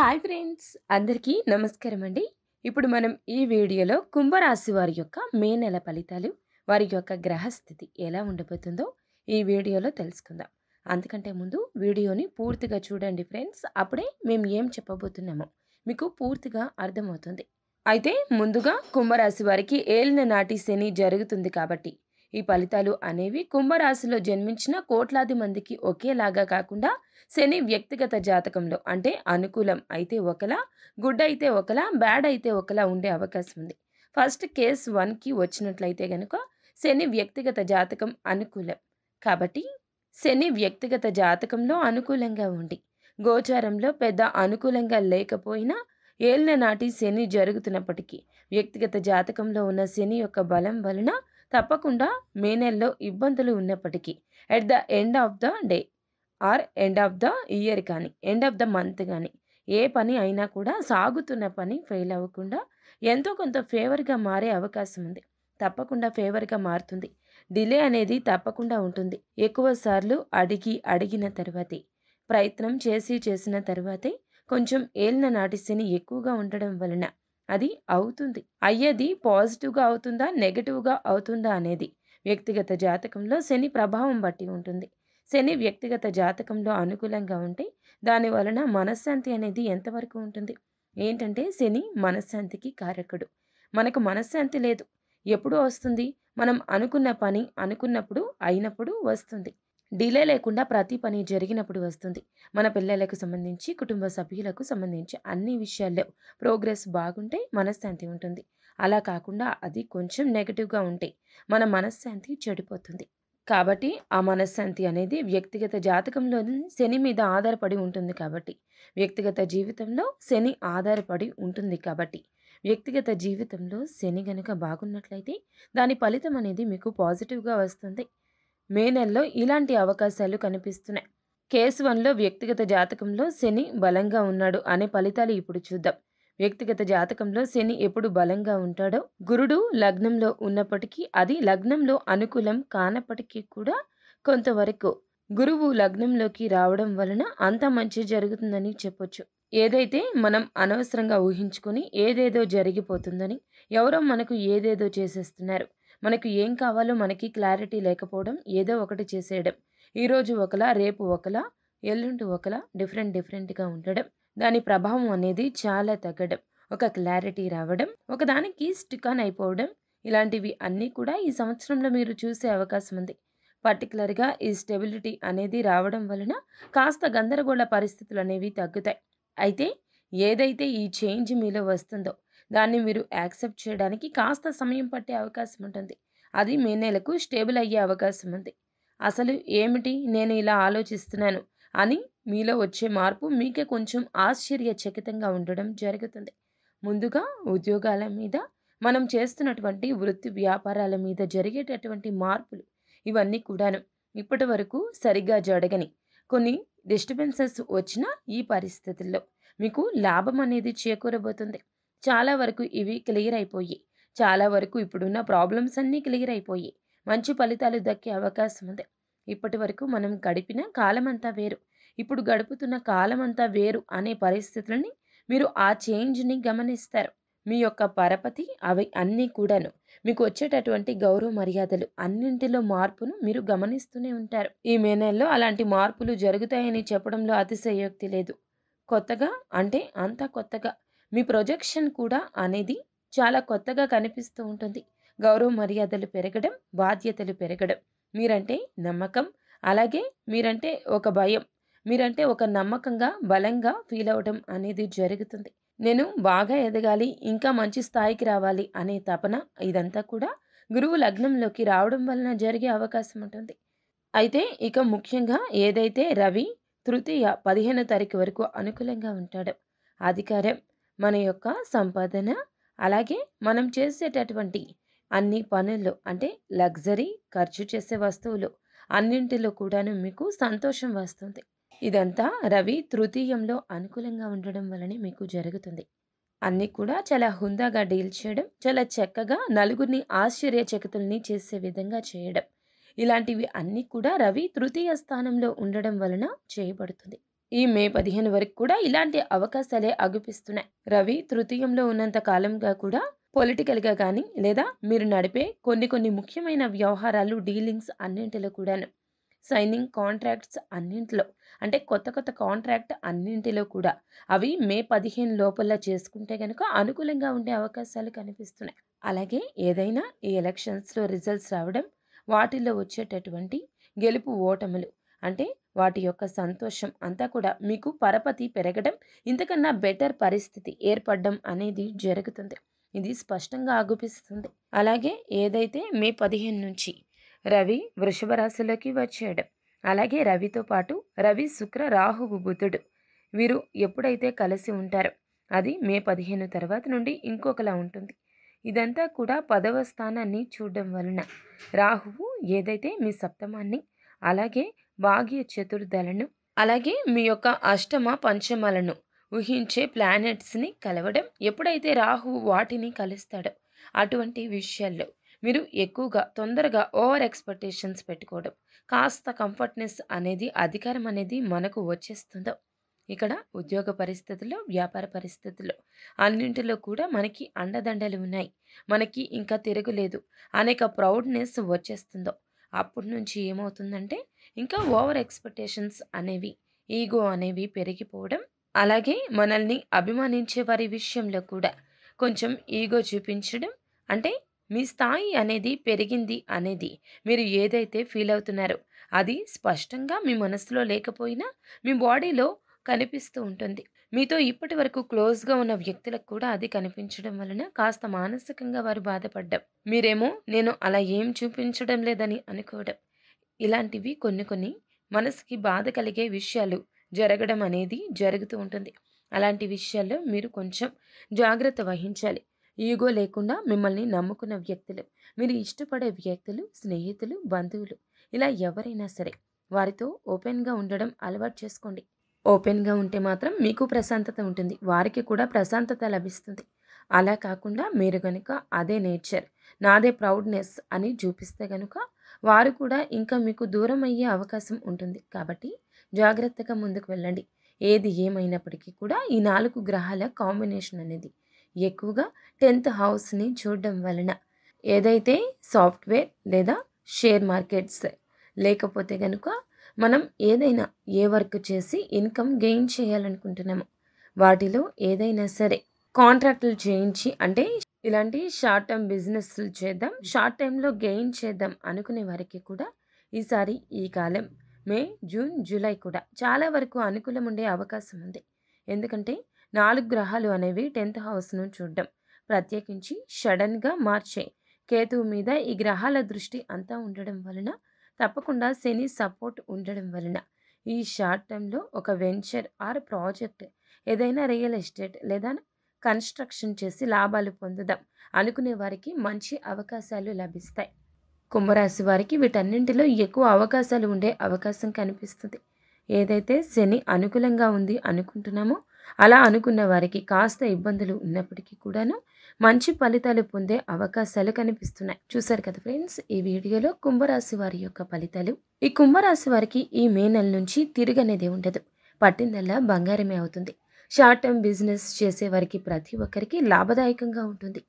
hi friends అందరికీ నమస్కారం అండి ఇప్పుడు మనం ఈ వీడియోలో కుంభరాశి వారి యొక్క మే నెల ఫలితాలు వారి యొక్క గ్రహస్థితి ఎలా ఉండబోతుందో ఈ వీడియోలో తెలుసుకుందాం అందుకంటే ముందు వీడియోని పూర్తిగా చూడండి ఫ్రెండ్స్ అప్పుడే మేము ఏం చెప్పబోతున్నామో మీకు పూర్తిగా అర్థమవుతుంది అయితే ముందుగా కుంభరాశి వారికి ఏలిన నాటి శని జరుగుతుంది కాబట్టి ఈ ఫలితాలు అనేవి కుంభరాశిలో జన్మించిన కోట్లాది మందికి ఒకేలాగా కాకుండా శని వ్యక్తిగత జాతకంలో అంటే అనుకూలం అయితే ఒకలా గుడ్ అయితే ఒకలా బ్యాడ్ అయితే ఒకలా ఉండే అవకాశం ఉంది ఫస్ట్ కేస్ వన్కి వచ్చినట్లయితే కనుక శని వ్యక్తిగత జాతకం అనుకూలం కాబట్టి శని వ్యక్తిగత జాతకంలో అనుకూలంగా ఉండి గోచారంలో పెద్ద అనుకూలంగా లేకపోయినా ఏళ్ళ నాటి శని జరుగుతున్నప్పటికీ వ్యక్తిగత జాతకంలో ఉన్న శని యొక్క బలం వలన తప్పకుండా మే నెలలో ఇబ్బందులు ఉన్నప్పటికీ at the end of the day or end of the year కానీ ఎండ్ ఆఫ్ ద మంత్ కానీ ఏ పని అయినా కూడా సాగుతున్న పని ఫెయిల్ అవ్వకుండా ఎంతో కొంత ఫేవర్గా మారే అవకాశం ఉంది తప్పకుండా ఫేవర్గా మారుతుంది డిలే అనేది తప్పకుండా ఉంటుంది ఎక్కువసార్లు అడిగి అడిగిన తర్వాతే ప్రయత్నం చేసి చేసిన తర్వాతే కొంచెం ఏలిన నాటిశని ఎక్కువగా ఉండడం వలన అది అవుతుంది అయ్యది పాజిటివ్గా అవుతుందా నెగిటివ్గా అవుతుందా అనేది వ్యక్తిగత జాతకంలో శని ప్రభావం బట్టి ఉంటుంది శని వ్యక్తిగత జాతకంలో అనుకూలంగా ఉంటే దాని వలన మనశ్శాంతి అనేది ఎంతవరకు ఉంటుంది ఏంటంటే శని మనశ్శాంతికి కారకుడు మనకు మనశ్శాంతి లేదు ఎప్పుడు వస్తుంది మనం అనుకున్న పని అనుకున్నప్పుడు అయినప్పుడు వస్తుంది డిలే లేకుండా ప్రతి పని జరిగినప్పుడు వస్తుంది మన పిల్లలకు సంబంధించి కుటుంబ సభ్యులకు సంబంధించి అన్ని విషయాల్లో ప్రోగ్రెస్ బాగుంటే మనశ్శాంతి ఉంటుంది అలా కాకుండా అది కొంచెం నెగిటివ్గా ఉంటే మన మనశ్శాంతి చెడిపోతుంది కాబట్టి ఆ మనశ్శాంతి అనేది వ్యక్తిగత జాతకంలో శని మీద ఆధారపడి ఉంటుంది కాబట్టి వ్యక్తిగత జీవితంలో శని ఆధారపడి ఉంటుంది కాబట్టి వ్యక్తిగత జీవితంలో శని గనుక బాగున్నట్లయితే దాని ఫలితం అనేది మీకు పాజిటివ్గా వస్తుంది మే నెలలో ఇలాంటి అవకాశాలు కనిపిస్తున్నాయి కేసు వన్లో వ్యక్తిగత జాతకంలో శని బలంగా ఉన్నాడు అనే ఫలితాలు ఇప్పుడు చూద్దాం వ్యక్తిగత జాతకంలో శని ఎప్పుడు బలంగా ఉంటాడో గురుడు లగ్నంలో ఉన్నప్పటికీ అది లగ్నంలో అనుకూలం కానప్పటికీ కూడా కొంతవరకు గురువు లగ్నంలోకి రావడం వలన అంత మంచి జరుగుతుందని చెప్పొచ్చు ఏదైతే మనం అనవసరంగా ఊహించుకొని ఏదేదో జరిగిపోతుందని ఎవరో మనకు ఏదేదో చేసేస్తున్నారు మనకు ఏం కావాలో మనకి క్లారిటీ లేకపోవడం ఏదో ఒకటి చేసేయడం ఈరోజు ఒకలా రేపు ఒకలా ఎల్లుండి ఒకలా డిఫరెంట్ డిఫరెంట్గా ఉండడం దాని ప్రభావం అనేది చాలా తగ్గడం ఒక క్లారిటీ రావడం ఒకదానికి ఆన్ అయిపోవడం ఇలాంటివి అన్నీ కూడా ఈ సంవత్సరంలో మీరు చూసే అవకాశం ఉంది పర్టికులర్గా ఈ స్టెబిలిటీ అనేది రావడం వలన కాస్త గందరగోళ పరిస్థితులు అనేవి తగ్గుతాయి అయితే ఏదైతే ఈ చేంజ్ మీలో వస్తుందో దాన్ని మీరు యాక్సెప్ట్ చేయడానికి కాస్త సమయం పట్టే అవకాశం ఉంటుంది అది మే నెలకు స్టేబుల్ అయ్యే అవకాశం ఉంది అసలు ఏమిటి నేను ఇలా ఆలోచిస్తున్నాను అని మీలో వచ్చే మార్పు మీకే కొంచెం ఆశ్చర్యచకితంగా ఉండడం జరుగుతుంది ముందుగా ఉద్యోగాల మీద మనం చేస్తున్నటువంటి వృత్తి వ్యాపారాల మీద జరిగేటటువంటి మార్పులు ఇవన్నీ కూడాను ఇప్పటి వరకు సరిగ్గా జరగని కొన్ని డిస్టర్బెన్సెస్ వచ్చిన ఈ పరిస్థితుల్లో మీకు లాభం అనేది చేకూరబోతుంది చాలా వరకు ఇవి క్లియర్ అయిపోయి చాలా వరకు ఇప్పుడున్న ప్రాబ్లమ్స్ అన్నీ క్లియర్ అయిపోయాయి మంచి ఫలితాలు దక్కే అవకాశం ఉంది ఇప్పటి వరకు మనం గడిపిన కాలం అంతా వేరు ఇప్పుడు గడుపుతున్న కాలమంతా వేరు అనే పరిస్థితులని మీరు ఆ చేంజ్ని గమనిస్తారు మీ యొక్క పరపతి అవి అన్నీ కూడాను మీకు వచ్చేటటువంటి గౌరవ మర్యాదలు అన్నింటిలో మార్పును మీరు గమనిస్తూనే ఉంటారు ఈ మే నెలలో అలాంటి మార్పులు జరుగుతాయని చెప్పడంలో అతిశయోక్తి లేదు కొత్తగా అంటే అంతా కొత్తగా మీ ప్రొజెక్షన్ కూడా అనేది చాలా కొత్తగా కనిపిస్తూ ఉంటుంది గౌరవ మర్యాదలు పెరగడం బాధ్యతలు పెరగడం మీరంటే నమ్మకం అలాగే మీరంటే ఒక భయం మీరంటే ఒక నమ్మకంగా బలంగా ఫీల్ అవడం అనేది జరుగుతుంది నేను బాగా ఎదగాలి ఇంకా మంచి స్థాయికి రావాలి అనే తపన ఇదంతా కూడా గురువు లగ్నంలోకి రావడం వలన జరిగే అవకాశం ఉంటుంది అయితే ఇక ముఖ్యంగా ఏదైతే రవి తృతీయ పదిహేను తారీఖు వరకు అనుకూలంగా ఉంటాడో అధికారం మన యొక్క సంపాదన అలాగే మనం చేసేటటువంటి అన్ని పనుల్లో అంటే లగ్జరీ ఖర్చు చేసే వస్తువులు అన్నింటిలో కూడాను మీకు సంతోషం వస్తుంది ఇదంతా రవి తృతీయంలో అనుకూలంగా ఉండడం వలనే మీకు జరుగుతుంది అన్నీ కూడా చాలా హుందాగా డీల్ చేయడం చాలా చక్కగా నలుగురిని ఆశ్చర్యచకితుల్ని చేసే విధంగా చేయడం ఇలాంటివి అన్నీ కూడా రవి తృతీయ స్థానంలో ఉండడం వలన చేయబడుతుంది ఈ మే పదిహేను వరకు కూడా ఇలాంటి అవకాశాలే అగుపిస్తున్నాయి రవి తృతీయంలో ఉన్నంత కాలంగా కూడా పొలిటికల్గా కానీ లేదా మీరు నడిపే కొన్ని కొన్ని ముఖ్యమైన వ్యవహారాలు డీలింగ్స్ అన్నింటిలో కూడాను సైనింగ్ కాంట్రాక్ట్స్ అన్నింటిలో అంటే కొత్త కొత్త కాంట్రాక్ట్ అన్నింటిలో కూడా అవి మే పదిహేను లోపల చేసుకుంటే కనుక అనుకూలంగా ఉండే అవకాశాలు కనిపిస్తున్నాయి అలాగే ఏదైనా ఈ ఎలక్షన్స్లో రిజల్ట్స్ రావడం వాటిల్లో వచ్చేటటువంటి గెలుపు ఓటములు అంటే వాటి యొక్క సంతోషం అంతా కూడా మీకు పరపతి పెరగడం ఇంతకన్నా బెటర్ పరిస్థితి ఏర్పడడం అనేది జరుగుతుంది ఇది స్పష్టంగా ఆగుపిస్తుంది అలాగే ఏదైతే మే పదిహేను నుంచి రవి వృషభ రాశిలోకి వచ్చాడు అలాగే రవితో పాటు రవి శుక్ర రాహువు బుధుడు వీరు ఎప్పుడైతే కలిసి ఉంటారో అది మే పదిహేను తర్వాత నుండి ఇంకొకలా ఉంటుంది ఇదంతా కూడా పదవ స్థానాన్ని చూడడం వలన రాహువు ఏదైతే మీ సప్తమాన్ని అలాగే భాగ్య చతుర్థలను అలాగే మీ యొక్క అష్టమ పంచమలను ఊహించే ప్లానెట్స్ని కలవడం ఎప్పుడైతే రాహు వాటిని కలుస్తాడో అటువంటి విషయాల్లో మీరు ఎక్కువగా తొందరగా ఓవర్ ఎక్స్పెక్టేషన్స్ పెట్టుకోవడం కాస్త కంఫర్ట్నెస్ అనేది అధికారం అనేది మనకు వచ్చేస్తుందో ఇక్కడ ఉద్యోగ పరిస్థితుల్లో వ్యాపార పరిస్థితుల్లో అన్నింటిలో కూడా మనకి అండదండలు ఉన్నాయి మనకి ఇంకా తిరగలేదు అనేక ప్రౌడ్నెస్ వచ్చేస్తుందో అప్పటి నుంచి ఏమవుతుందంటే ఇంకా ఓవర్ ఎక్స్పెక్టేషన్స్ అనేవి ఈగో అనేవి పెరిగిపోవడం అలాగే మనల్ని అభిమానించే వారి విషయంలో కూడా కొంచెం ఈగో చూపించడం అంటే మీ స్థాయి అనేది పెరిగింది అనేది మీరు ఏదైతే ఫీల్ అవుతున్నారో అది స్పష్టంగా మీ మనసులో లేకపోయినా మీ బాడీలో కనిపిస్తూ ఉంటుంది మీతో ఇప్పటి వరకు క్లోజ్గా ఉన్న వ్యక్తులకు కూడా అది కనిపించడం వలన కాస్త మానసికంగా వారు బాధపడ్డం మీరేమో నేను అలా ఏం చూపించడం లేదని అనుకోవడం ఇలాంటివి కొన్ని కొన్ని మనసుకి బాధ కలిగే విషయాలు జరగడం అనేది జరుగుతూ ఉంటుంది అలాంటి విషయాల్లో మీరు కొంచెం జాగ్రత్త వహించాలి ఈగో లేకుండా మిమ్మల్ని నమ్ముకున్న వ్యక్తులు మీరు ఇష్టపడే వ్యక్తులు స్నేహితులు బంధువులు ఇలా ఎవరైనా సరే వారితో ఓపెన్గా ఉండడం అలవాటు చేసుకోండి ఓపెన్గా ఉంటే మాత్రం మీకు ప్రశాంతత ఉంటుంది వారికి కూడా ప్రశాంతత లభిస్తుంది అలా కాకుండా మీరు కనుక అదే నేచర్ నాదే ప్రౌడ్నెస్ అని చూపిస్తే కనుక వారు కూడా ఇంకా మీకు దూరం అయ్యే అవకాశం ఉంటుంది కాబట్టి జాగ్రత్తగా ముందుకు వెళ్ళండి ఏది ఏమైనప్పటికీ కూడా ఈ నాలుగు గ్రహాల కాంబినేషన్ అనేది ఎక్కువగా టెన్త్ హౌస్ని చూడడం వలన ఏదైతే సాఫ్ట్వేర్ లేదా షేర్ మార్కెట్స్ లేకపోతే కనుక మనం ఏదైనా ఏ వర్క్ చేసి ఇన్కమ్ గెయిన్ చేయాలనుకుంటున్నాము వాటిలో ఏదైనా సరే కాంట్రాక్టులు చేయించి అంటే ఇలాంటి షార్ట్ టర్మ్ బిజినెస్లు చేద్దాం షార్ట్ టైంలో గెయిన్ చేద్దాం అనుకునే వారికి కూడా ఈసారి ఈ కాలం మే జూన్ జూలై కూడా చాలా వరకు అనుకూలం ఉండే అవకాశం ఉంది ఎందుకంటే నాలుగు గ్రహాలు అనేవి టెన్త్ హౌస్ను చూడడం ప్రత్యేకించి సడన్గా మార్చే కేతువు మీద ఈ గ్రహాల దృష్టి అంతా ఉండడం వలన తప్పకుండా శని సపోర్ట్ ఉండడం వలన ఈ షార్ట్ టర్మ్లో ఒక వెంచర్ ఆర్ ప్రాజెక్ట్ ఏదైనా రియల్ ఎస్టేట్ లేదా కన్స్ట్రక్షన్ చేసి లాభాలు పొందుదాం అనుకునే వారికి మంచి అవకాశాలు లభిస్తాయి కుంభరాశి వారికి వీటన్నింటిలో ఎక్కువ అవకాశాలు ఉండే అవకాశం కనిపిస్తుంది ఏదైతే శని అనుకూలంగా ఉంది అనుకుంటున్నామో అలా అనుకున్న వారికి కాస్త ఇబ్బందులు ఉన్నప్పటికీ కూడాను మంచి ఫలితాలు పొందే అవకాశాలు కనిపిస్తున్నాయి చూశారు కదా ఫ్రెండ్స్ ఈ వీడియోలో కుంభరాశి వారి యొక్క ఫలితాలు ఈ కుంభరాశి వారికి ఈ మే నెల నుంచి తిరుగనేది ఉండదు పట్టిందల్లా బంగారమే అవుతుంది షార్ట్ టర్మ్ బిజినెస్ చేసే వారికి ప్రతి ఒక్కరికి లాభదాయకంగా ఉంటుంది